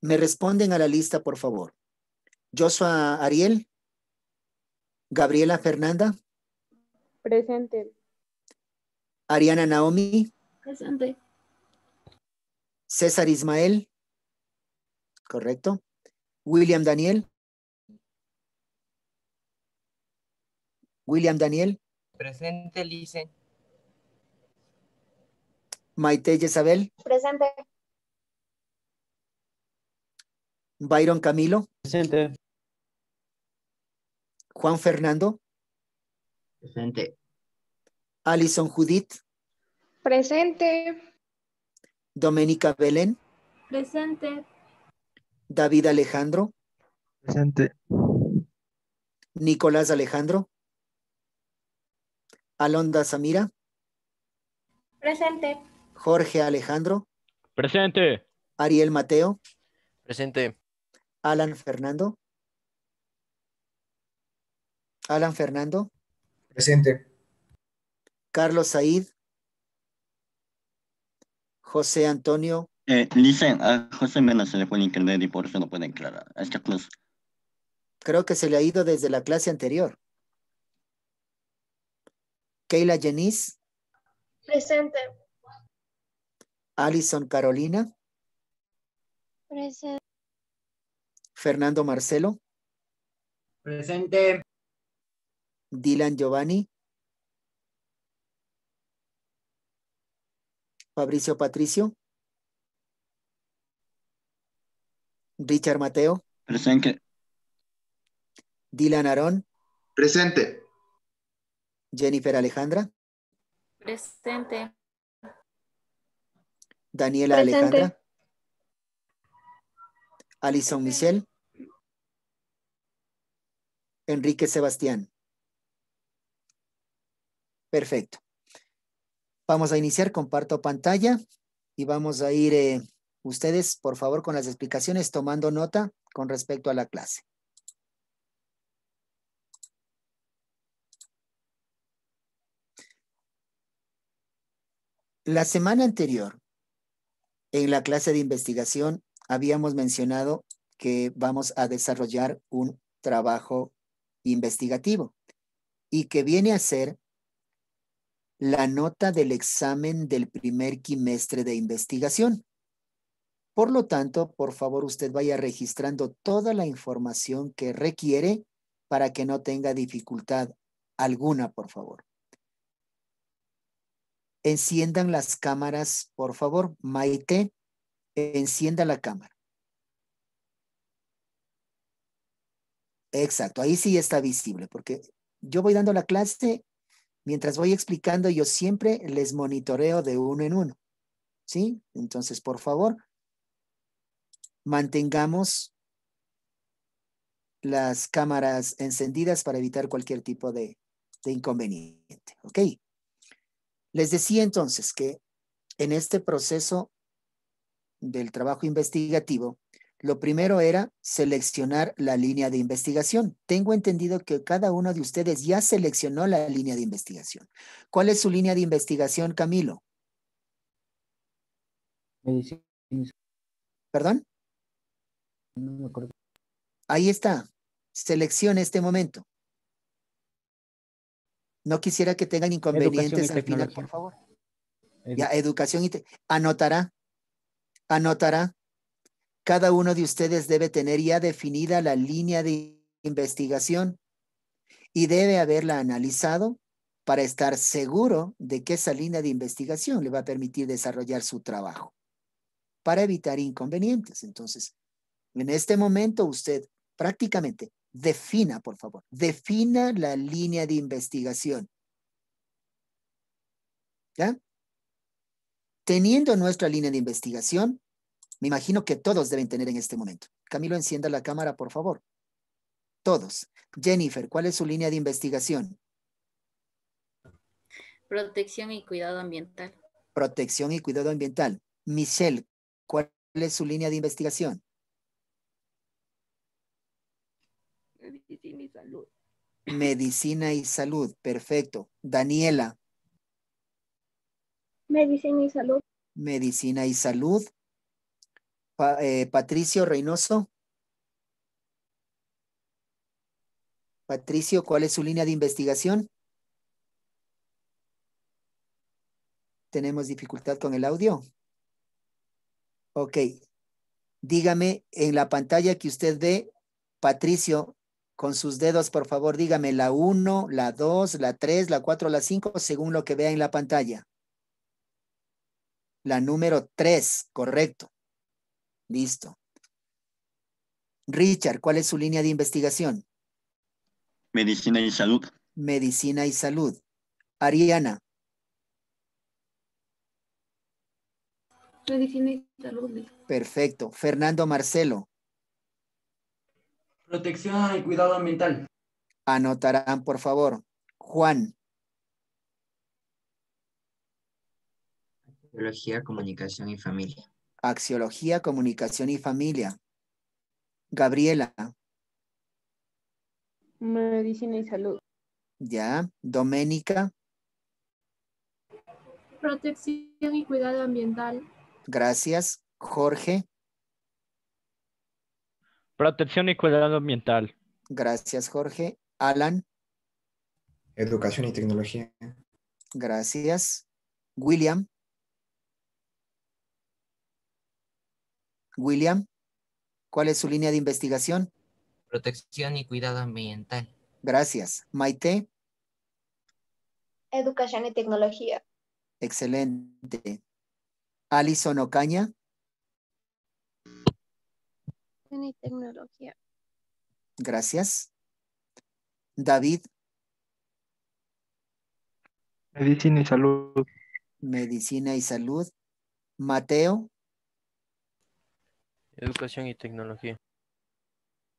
Me responden a la lista, por favor. Joshua Ariel. Gabriela Fernanda. Presente. Ariana Naomi. Presente. César Ismael. Correcto. William Daniel. William Daniel. Presente, Lice. Maite Isabel. Presente. Byron Camilo. Presente. Juan Fernando. Presente. Alison Judith. Presente. Doménica Belén. Presente. David Alejandro. Presente. Nicolás Alejandro. Alonda Samira. Presente. Jorge Alejandro. Presente. Ariel Mateo. Presente. Alan Fernando. Alan Fernando. Presente. Carlos Said. José Antonio. Eh, dicen a ah, José Mena se le el internet y por eso no puede aclarar esta clase. Creo que se le ha ido desde la clase anterior. Keila Jenis Presente. Alison Carolina. Presente. Fernando Marcelo. Presente. Dylan Giovanni. Fabricio Patricio. Richard Mateo. Presente. Dylan Arón. Presente. Jennifer Alejandra. Presente. Daniela Alejandra. Alison Michel. Enrique Sebastián. Perfecto. Vamos a iniciar, comparto pantalla y vamos a ir eh, ustedes, por favor, con las explicaciones, tomando nota con respecto a la clase. La semana anterior en la clase de investigación habíamos mencionado que vamos a desarrollar un trabajo investigativo y que viene a ser la nota del examen del primer quimestre de investigación. Por lo tanto, por favor, usted vaya registrando toda la información que requiere para que no tenga dificultad alguna, por favor. Enciendan las cámaras, por favor. Maite, encienda la cámara. Exacto, ahí sí está visible, porque yo voy dando la clase, mientras voy explicando, yo siempre les monitoreo de uno en uno. ¿Sí? Entonces, por favor, mantengamos las cámaras encendidas para evitar cualquier tipo de, inconveniente. ¿Ok? Les decía entonces que en este proceso del trabajo investigativo, lo primero era seleccionar la línea de investigación. Tengo entendido que cada uno de ustedes ya seleccionó la línea de investigación. ¿Cuál es su línea de investigación, Camilo? ¿Perdón? Ahí está. Seleccione este momento. No quisiera que tengan inconvenientes al final, por favor. educación y anotará, anotará. Cada uno de ustedes debe tener ya definida la línea de investigación y debe haberla analizado para estar seguro de que esa línea de investigación le va a permitir desarrollar su trabajo para evitar inconvenientes. Entonces, en este momento usted prácticamente defina, por favor, defina la línea de investigación. ¿Ya? Teniendo nuestra línea de investigación, me imagino que todos deben tener en este momento. Camilo, encienda la cámara, por favor. Todos. Jennifer, ¿cuál es su línea de investigación? Protección y cuidado ambiental. Protección y cuidado ambiental. Michelle, ¿cuál es su línea de investigación? salud. Medicina y salud, perfecto. Daniela. Medicina y salud. Medicina y salud. Eh, Patricio Reynoso. Patricio, ¿cuál es su línea de investigación? Tenemos dificultad con el audio. Ok. Dígame en la pantalla que usted ve, Patricio, con sus dedos, por favor, dígame la 1, la 2, la 3, la 4, la 5, según lo que vea en la pantalla. La número 3, correcto. Listo. Richard, ¿cuál es su línea de investigación? Medicina y salud. Medicina y salud. Ariana. Medicina y salud. Perfecto. Fernando Marcelo protección y cuidado ambiental. Anotarán, por favor. Juan. Axiología, comunicación y familia. Axiología, comunicación y familia. Gabriela. Medicina y salud. Ya. Doménica. Protección y cuidado ambiental. Gracias. Jorge. Protección y cuidado ambiental. Gracias, Jorge. Alan. Educación y tecnología. Gracias. William. William, ¿cuál es su línea de investigación? Protección y cuidado ambiental. Gracias. Maite. Educación y tecnología. Excelente. Alison Ocaña y Tecnología. Gracias. David. Medicina y Salud. Medicina y Salud. Mateo. Educación y Tecnología.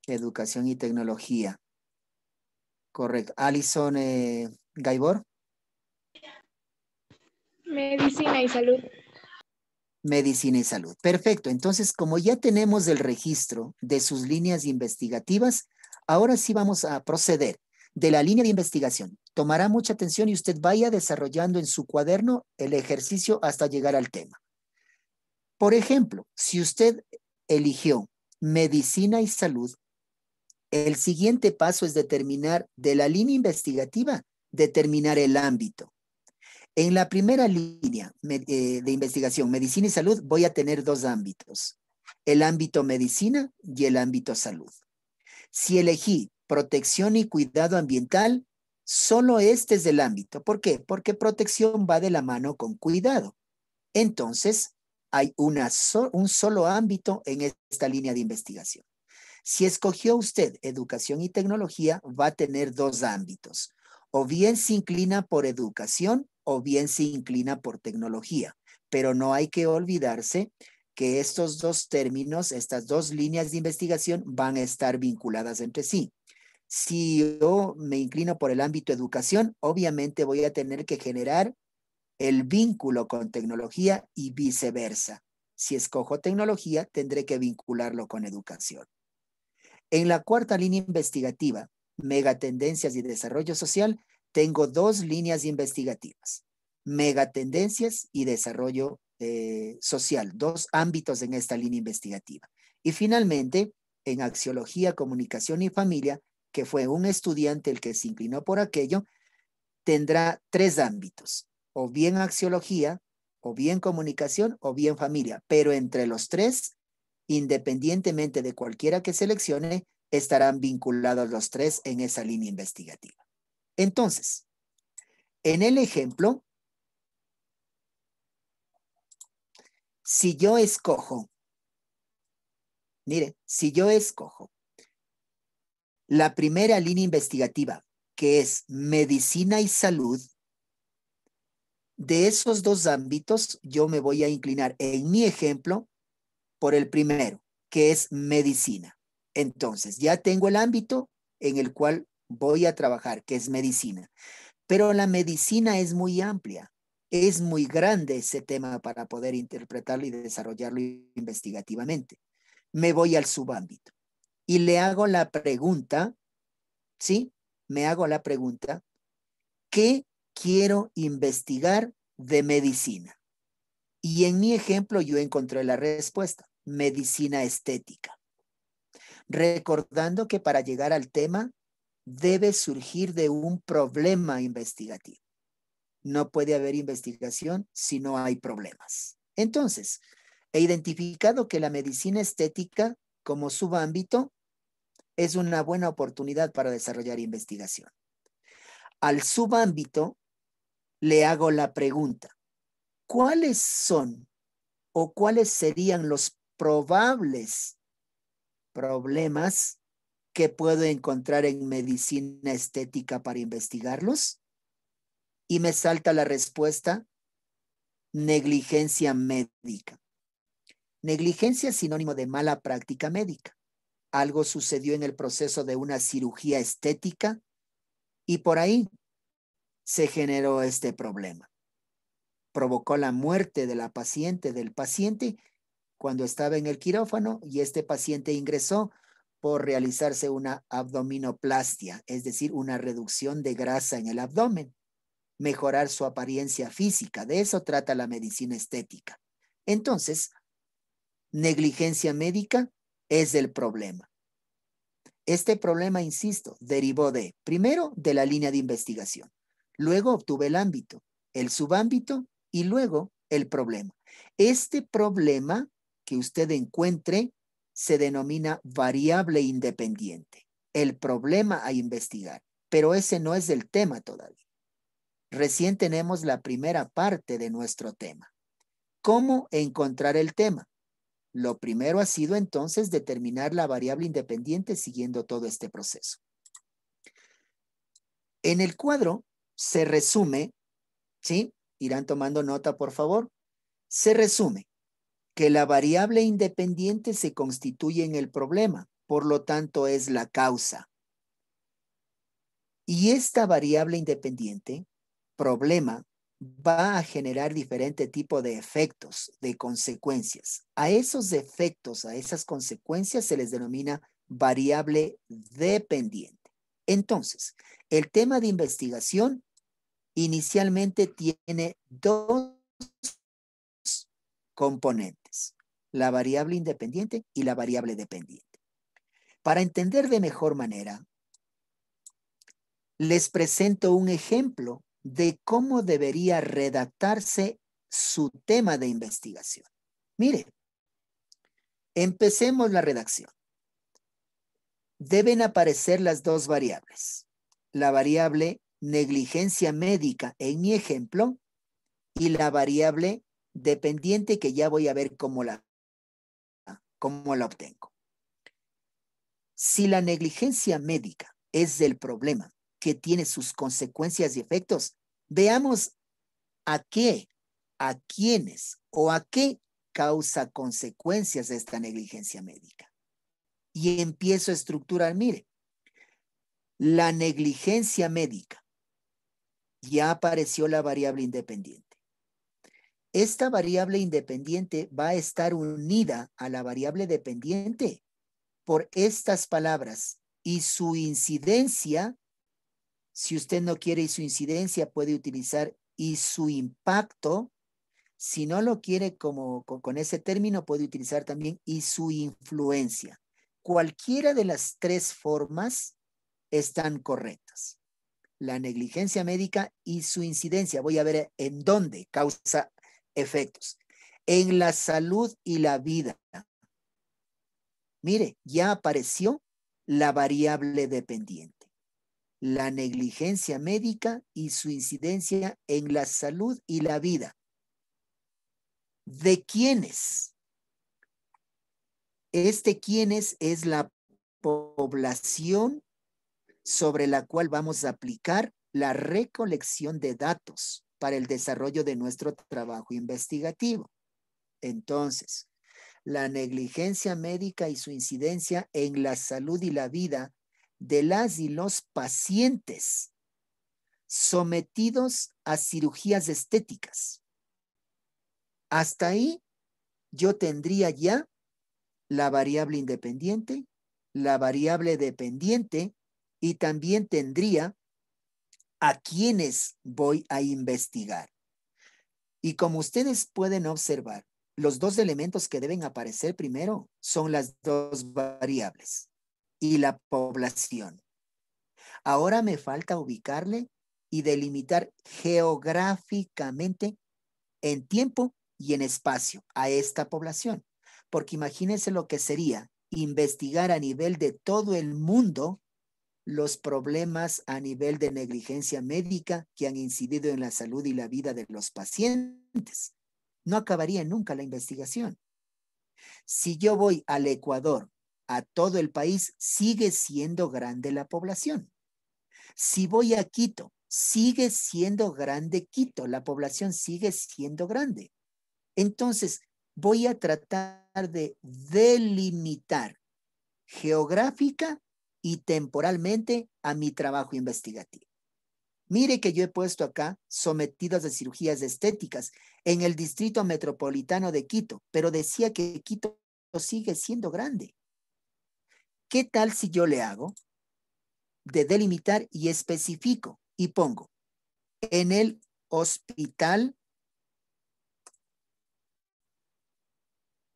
Educación y Tecnología. Correcto. Alison eh, Gaibor. Medicina y Salud. Medicina y Salud. Perfecto. Entonces, como ya tenemos el registro de sus líneas investigativas, ahora sí vamos a proceder de la línea de investigación. Tomará mucha atención y usted vaya desarrollando en su cuaderno el ejercicio hasta llegar al tema. Por ejemplo, si usted eligió medicina y salud, el siguiente paso es determinar de la línea investigativa, determinar el ámbito. En la primera línea eh, de investigación, medicina y salud, voy a tener dos ámbitos, el ámbito medicina y el ámbito salud. Si elegí protección y cuidado ambiental, solo este es el ámbito. ¿Por qué? Porque protección va de la mano con cuidado. Entonces, hay un solo ámbito en esta línea de investigación. Si escogió usted educación y tecnología, va a tener dos ámbitos o bien se inclina por educación o bien se inclina por tecnología. Pero no hay que olvidarse que estos dos términos, estas dos líneas de investigación van a estar vinculadas entre sí. Si yo me inclino por el ámbito educación, obviamente voy a tener que generar el vínculo con tecnología y viceversa. Si escojo tecnología, tendré que vincularlo con educación. En la cuarta línea investigativa, Megatendencias y Desarrollo Social, tengo dos líneas investigativas. Megatendencias y Desarrollo eh, Social, dos ámbitos en esta línea investigativa. Y finalmente, en Axiología, Comunicación y Familia, que fue un estudiante el que se inclinó por aquello, tendrá tres ámbitos, o bien axiología, o bien comunicación, o bien familia. Pero entre los tres, independientemente de cualquiera que seleccione, estarán vinculados los tres en esa línea investigativa. Entonces, en el ejemplo, si yo escojo, mire, si yo escojo la primera línea investigativa, que es medicina y salud, de esos dos ámbitos yo me voy a inclinar en mi ejemplo por el primero, que es medicina. Entonces, ya tengo el ámbito en el cual voy a trabajar, que es medicina. Pero la medicina es muy amplia, es muy grande ese tema para poder interpretarlo y desarrollarlo investigativamente. Me voy al subámbito y le hago la pregunta, ¿sí? Me hago la pregunta, ¿qué quiero investigar de medicina? Y en mi ejemplo yo encontré la respuesta, medicina estética recordando que para llegar al tema debe surgir de un problema investigativo. No puede haber investigación si no hay problemas. Entonces, he identificado que la medicina estética como subámbito es una buena oportunidad para desarrollar investigación. Al subámbito le hago la pregunta, ¿cuáles son o cuáles serían los probables problemas que puedo encontrar en medicina estética para investigarlos? Y me salta la respuesta, negligencia médica. Negligencia es sinónimo de mala práctica médica. Algo sucedió en el proceso de una cirugía estética y por ahí se generó este problema. Provocó la muerte de la paciente, del paciente, cuando estaba en el quirófano y este paciente ingresó por realizarse una abdominoplastia, es decir, una reducción de grasa en el abdomen, mejorar su apariencia física. De eso trata la medicina estética. Entonces, negligencia médica es el problema. Este problema, insisto, derivó de, primero, de la línea de investigación. Luego obtuve el ámbito, el subámbito y luego el problema. Este problema que usted encuentre se denomina variable independiente, el problema a investigar, pero ese no es el tema todavía. Recién tenemos la primera parte de nuestro tema. ¿Cómo encontrar el tema? Lo primero ha sido entonces determinar la variable independiente siguiendo todo este proceso. En el cuadro se resume, ¿sí? Irán tomando nota, por favor. Se resume que la variable independiente se constituye en el problema, por lo tanto es la causa. Y esta variable independiente, problema, va a generar diferente tipo de efectos, de consecuencias. A esos efectos, a esas consecuencias se les denomina variable dependiente. Entonces, el tema de investigación inicialmente tiene dos componentes, la variable independiente y la variable dependiente. Para entender de mejor manera, les presento un ejemplo de cómo debería redactarse su tema de investigación. Mire, empecemos la redacción. Deben aparecer las dos variables. La variable negligencia médica en mi ejemplo y la variable dependiente que ya voy a ver cómo la, la obtengo. Si la negligencia médica es el problema que tiene sus consecuencias y efectos, veamos a qué, a quiénes o a qué causa consecuencias de esta negligencia médica. Y empiezo a estructurar, mire, la negligencia médica. Ya apareció la variable independiente esta variable independiente va a estar unida a la variable dependiente por estas palabras y su incidencia, si usted no quiere y su incidencia puede utilizar y su impacto, si no lo quiere como con, con ese término puede utilizar también y su influencia. Cualquiera de las tres formas están correctas. La negligencia médica y su incidencia. Voy a ver en dónde causa efectos en la salud y la vida. Mire, ya apareció la variable dependiente, la negligencia médica y su incidencia en la salud y la vida. ¿De quiénes? Este quiénes es la población sobre la cual vamos a aplicar la recolección de datos para el desarrollo de nuestro trabajo investigativo. Entonces, la negligencia médica y su incidencia en la salud y la vida de las y los pacientes sometidos a cirugías estéticas. Hasta ahí yo tendría ya la variable independiente, la variable dependiente y también tendría a quiénes voy a investigar. Y como ustedes pueden observar, los dos elementos que deben aparecer primero son las dos variables y la población. Ahora me falta ubicarle y delimitar geográficamente en tiempo y en espacio a esta población. Porque imagínense lo que sería investigar a nivel de todo el mundo los problemas a nivel de negligencia médica que han incidido en la salud y la vida de los pacientes. No acabaría nunca la investigación. Si yo voy al Ecuador, a todo el país, sigue siendo grande la población. Si voy a Quito, sigue siendo grande Quito, la población sigue siendo grande. Entonces, voy a tratar de delimitar geográfica y temporalmente a mi trabajo investigativo. Mire que yo he puesto acá sometidos a cirugías estéticas en el distrito metropolitano de Quito, pero decía que Quito sigue siendo grande. ¿Qué tal si yo le hago de delimitar y especifico y pongo en el hospital,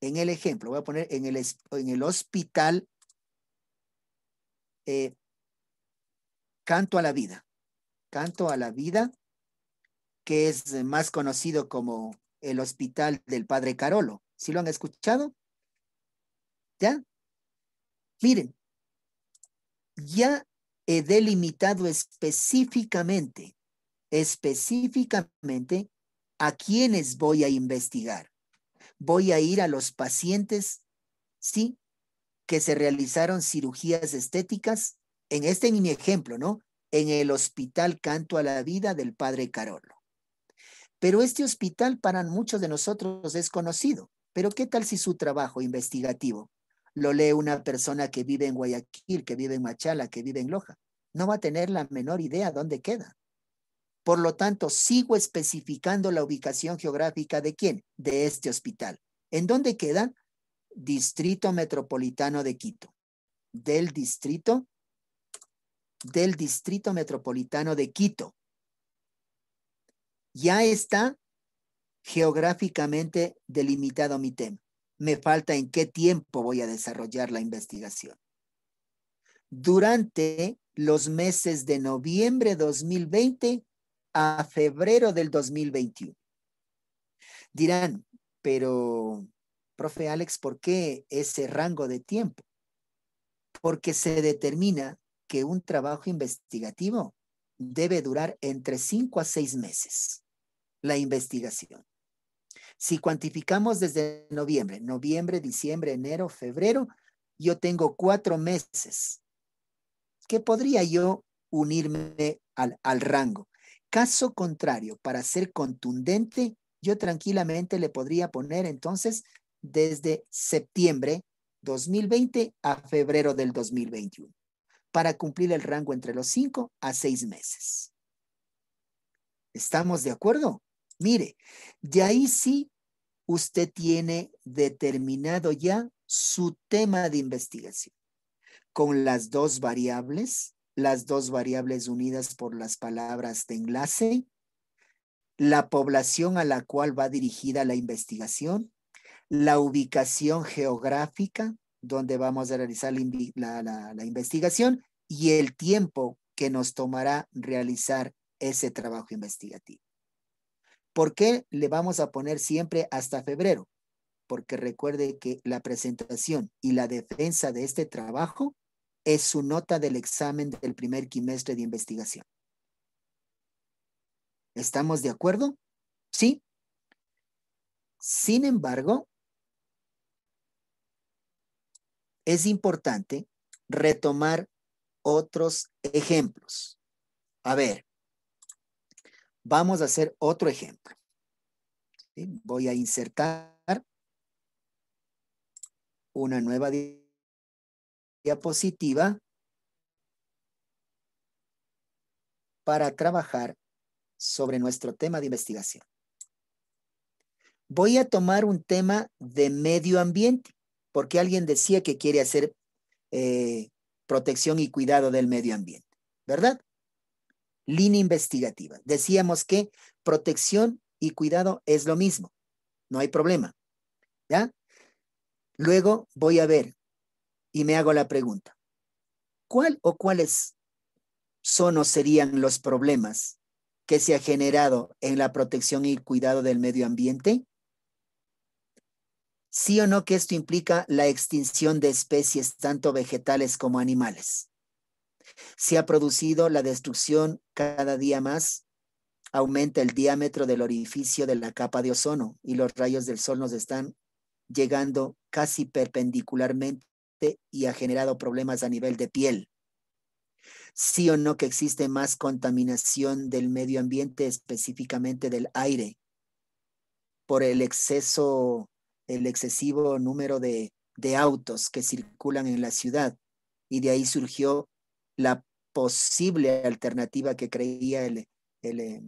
en el ejemplo, voy a poner en el, en el hospital eh, Canto a la Vida. Canto a la Vida, que es más conocido como el Hospital del Padre Carolo. ¿Sí lo han escuchado? ¿Ya? Miren, ya he delimitado específicamente, específicamente a quienes voy a investigar. Voy a ir a los pacientes, ¿sí? que se realizaron cirugías estéticas, en este mi ejemplo, ¿no? En el Hospital Canto a la Vida del Padre Carolo. Pero este hospital para muchos de nosotros es conocido, pero ¿qué tal si su trabajo investigativo lo lee una persona que vive en Guayaquil, que vive en Machala, que vive en Loja? No va a tener la menor idea dónde queda. Por lo tanto, sigo especificando la ubicación geográfica de quién, de este hospital. ¿En dónde quedan? Distrito Metropolitano de Quito. Del distrito del Distrito Metropolitano de Quito. Ya está geográficamente delimitado mi tema. Me falta en qué tiempo voy a desarrollar la investigación. Durante los meses de noviembre 2020 a febrero del 2021. Dirán, pero Profe Alex, ¿por qué ese rango de tiempo? Porque se determina que un trabajo investigativo debe durar entre 5 a seis meses la investigación. Si cuantificamos desde noviembre, noviembre, diciembre, enero, febrero, yo tengo cuatro meses ¿Qué podría yo unirme al, al, rango. Caso contrario, para ser contundente, yo tranquilamente le podría poner entonces desde septiembre 2020 a febrero del 2021 para cumplir el rango entre los 5 a seis meses. ¿Estamos de acuerdo? Mire, de ahí sí usted tiene determinado ya su tema de investigación con las dos variables, las dos variables unidas por las palabras de enlace, la población a la cual va dirigida la investigación, la ubicación geográfica donde vamos a realizar la, investigación y el tiempo que nos tomará realizar ese trabajo investigativo. ¿Por qué le vamos a poner siempre hasta febrero? Porque recuerde que la presentación y la defensa de este trabajo es su nota del examen del primer quimestre de investigación. ¿Estamos de acuerdo? Sí. Sin embargo, es importante retomar otros ejemplos. A ver, vamos a hacer otro ejemplo. Voy a insertar una nueva diapositiva para trabajar sobre nuestro tema de investigación. Voy a tomar un tema de medio ambiente porque alguien decía que quiere hacer eh, protección y cuidado del medio ambiente, ¿verdad? Línea investigativa. Decíamos que protección y cuidado es lo mismo, no hay problema, ¿ya? Luego voy a ver y me hago la pregunta, ¿cuál o cuáles son o serían los problemas que se ha generado en la protección y cuidado del medio ambiente? ¿Sí o no que esto implica la extinción de especies tanto vegetales como animales? Se ha producido la destrucción cada día más, aumenta el diámetro del orificio de la capa de ozono y los rayos del sol nos están llegando casi perpendicularmente y ha generado problemas a nivel de piel. ¿Sí o no que existe más contaminación del medio ambiente, específicamente del aire, por el exceso el excesivo número de, autos que circulan en la ciudad. Y de ahí surgió la posible alternativa que creía el, eh,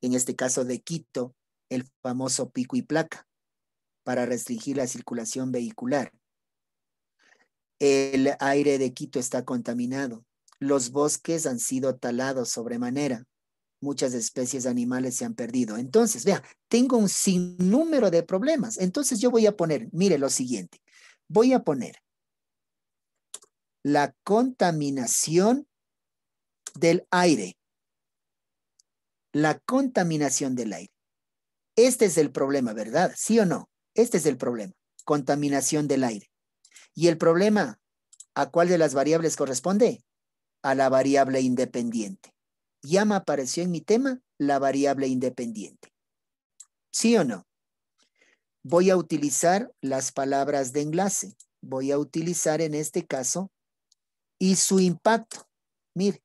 en este caso de Quito, el famoso pico y placa, para restringir la circulación vehicular. El aire de Quito está contaminado. Los bosques han sido talados sobremanera muchas especies animales se han perdido. Entonces, vea, tengo un sinnúmero de problemas. Entonces yo voy a poner, mire lo siguiente, voy a poner la contaminación del aire. La contaminación del aire. Este es el problema, ¿verdad? ¿Sí o no? Este es el problema, contaminación del aire. Y el problema, ¿a cuál de las variables corresponde? A la variable independiente ya me apareció en mi tema la variable independiente. ¿Sí o no? Voy a utilizar las palabras de enlace. Voy a utilizar en este caso y su impacto. Mire,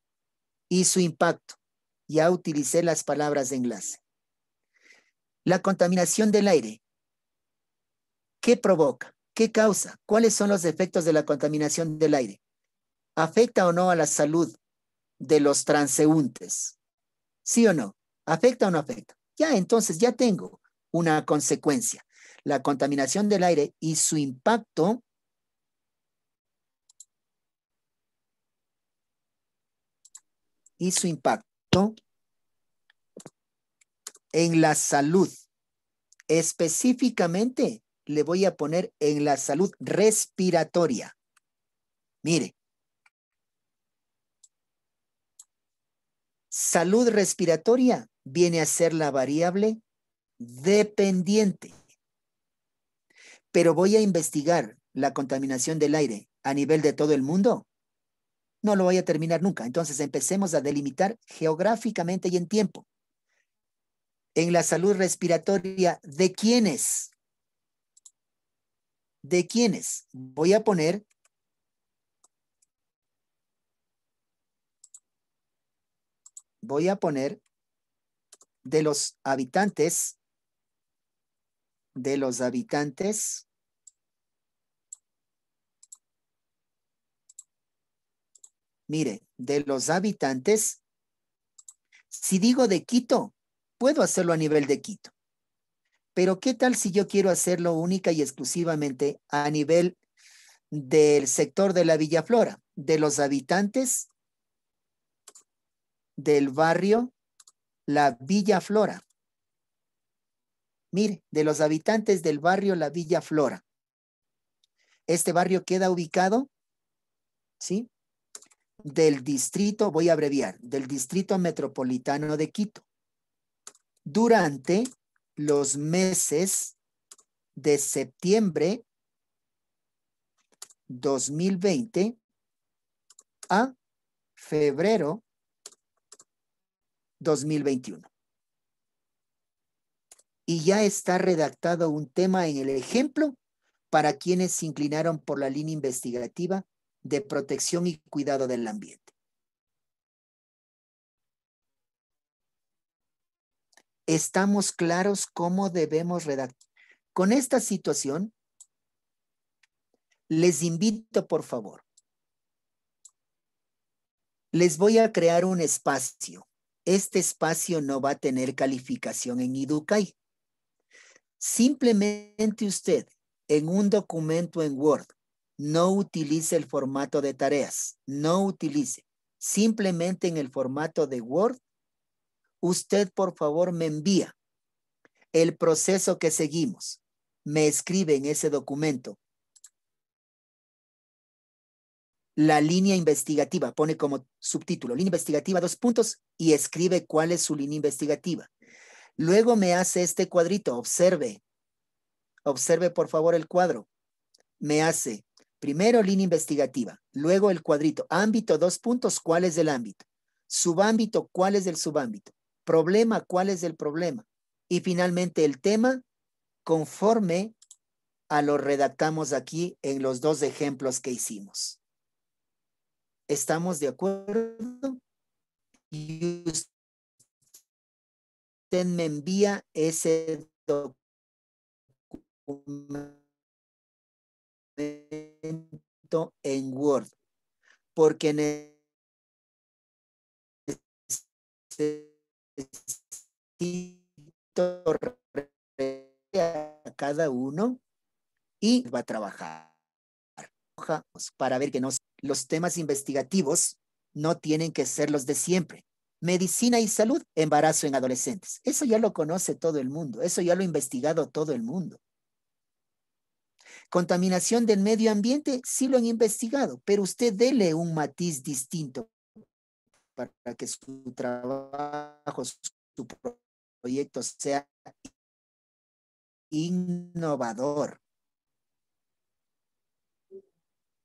y su impacto. Ya utilicé las palabras de enlace. La contaminación del aire. ¿Qué provoca? ¿Qué causa? ¿Cuáles son los efectos de la contaminación del aire? ¿Afecta o no a la salud de los transeúntes. ¿Sí o no? ¿Afecta o no afecta? Ya, entonces ya tengo una consecuencia. La contaminación del aire y su impacto y su impacto en la salud. Específicamente le voy a poner en la salud respiratoria. Mire, Salud respiratoria viene a ser la variable dependiente. Pero voy a investigar la contaminación del aire a nivel de todo el mundo. No lo voy a terminar nunca. Entonces empecemos a delimitar geográficamente y en tiempo. En la salud respiratoria, ¿de quiénes? ¿De quiénes? Voy a poner voy a poner de los habitantes, de los habitantes Mire, de los habitantes, si digo de Quito, puedo hacerlo a nivel de Quito. Pero ¿qué tal si yo quiero hacerlo única y exclusivamente a nivel del sector de la Villaflora, de los habitantes del barrio La Villa Flora. Mire, de los habitantes del barrio La Villa Flora. Este barrio queda ubicado, ¿sí? Del distrito, voy a abreviar, del distrito metropolitano de Quito. Durante los meses de septiembre 2020 a febrero 2021. Y ya está redactado un tema en el ejemplo para quienes se inclinaron por la línea investigativa de protección y cuidado del ambiente. Estamos claros cómo debemos redactar. Con esta situación, les invito, por favor, les voy a crear un espacio este espacio no va a tener calificación en Iducai. Simplemente usted en un documento en Word no utilice el formato de tareas, no utilice. Simplemente en el formato de Word, usted por favor me envía el proceso que seguimos. Me escribe en ese documento la línea investigativa, pone como subtítulo, línea investigativa, dos puntos, y escribe cuál es su línea investigativa. Luego me hace este cuadrito, observe, observe por favor el cuadro. Me hace primero línea investigativa, luego el cuadrito, ámbito, dos puntos, cuál es el ámbito, subámbito, cuál es el subámbito, problema, cuál es el problema, y finalmente el tema conforme a lo redactamos aquí en los dos ejemplos que hicimos. ¿Estamos de acuerdo? Y usted me envía ese documento en Word, porque en necesito a cada uno y va a trabajar para ver que no los temas investigativos no tienen que ser los de siempre. Medicina y salud, embarazo en adolescentes. Eso ya lo conoce todo el mundo, eso ya lo ha investigado todo el mundo. Contaminación del medio ambiente, sí lo han investigado, pero usted dele un matiz distinto para que su trabajo, su proyecto sea innovador.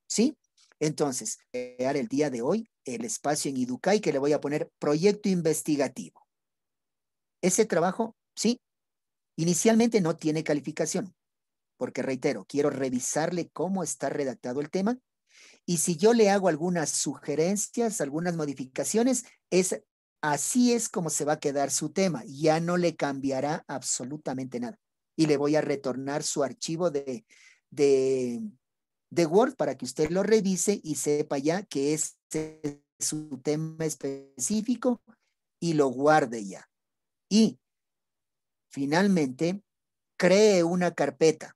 ¿Sí? Entonces, crear el día de hoy el espacio en Iducay que le voy a poner proyecto investigativo. Ese trabajo, sí, inicialmente no tiene calificación, porque reitero, quiero revisarle cómo está redactado el tema y si yo le hago algunas sugerencias, algunas modificaciones, es así es como se va a quedar su tema, ya no le cambiará absolutamente nada y le voy a retornar su archivo de, de de Word para que usted lo revise y sepa ya que es su tema específico y lo guarde ya. Y finalmente, cree una carpeta.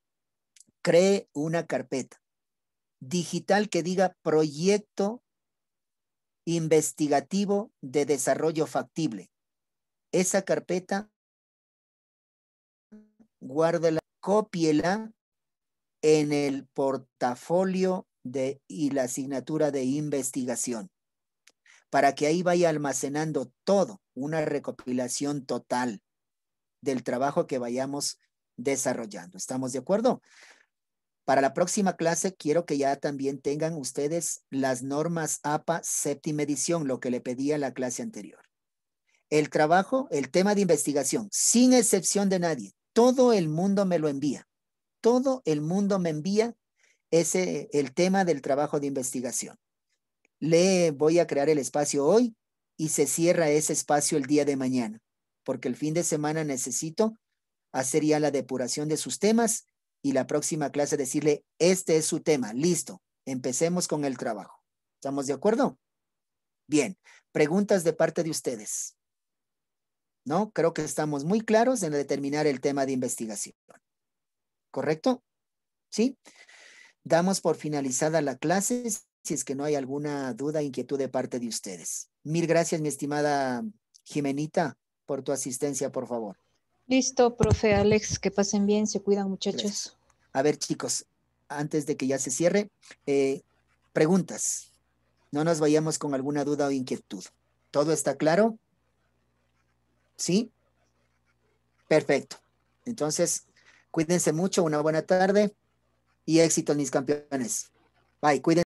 Cree una carpeta digital que diga proyecto investigativo de desarrollo factible. Esa carpeta, guárdela, cópiela en el portafolio de, y la asignatura de investigación, para que ahí vaya almacenando todo, una recopilación total del trabajo que vayamos desarrollando. ¿Estamos de acuerdo? Para la próxima clase quiero que ya también tengan ustedes las normas APA séptima edición, lo que le pedía la clase anterior. El trabajo, el tema de investigación, sin excepción de nadie, todo el mundo me lo envía todo el mundo me envía ese, el tema del trabajo de investigación. Le voy a crear el espacio hoy y se cierra ese espacio el día de mañana, porque el fin de semana necesito hacer ya la depuración de sus temas y la próxima clase decirle, este es su tema, listo, empecemos con el trabajo. ¿Estamos de acuerdo? Bien, preguntas de parte de ustedes. ¿No? Creo que estamos muy claros en determinar el tema de investigación. ¿correcto? ¿Sí? Damos por finalizada la clase si es que no hay alguna duda, inquietud de parte de ustedes. Mil gracias, mi estimada Jimenita, por tu asistencia, por favor. Listo, profe Alex, que pasen bien, se cuidan muchachos. A ver, chicos, antes de que ya se cierre, eh, preguntas. No nos vayamos con alguna duda o inquietud. ¿Todo está claro? ¿Sí? Perfecto. Entonces, Cuídense mucho, una buena tarde y éxito en mis campeones. Bye, cuídense.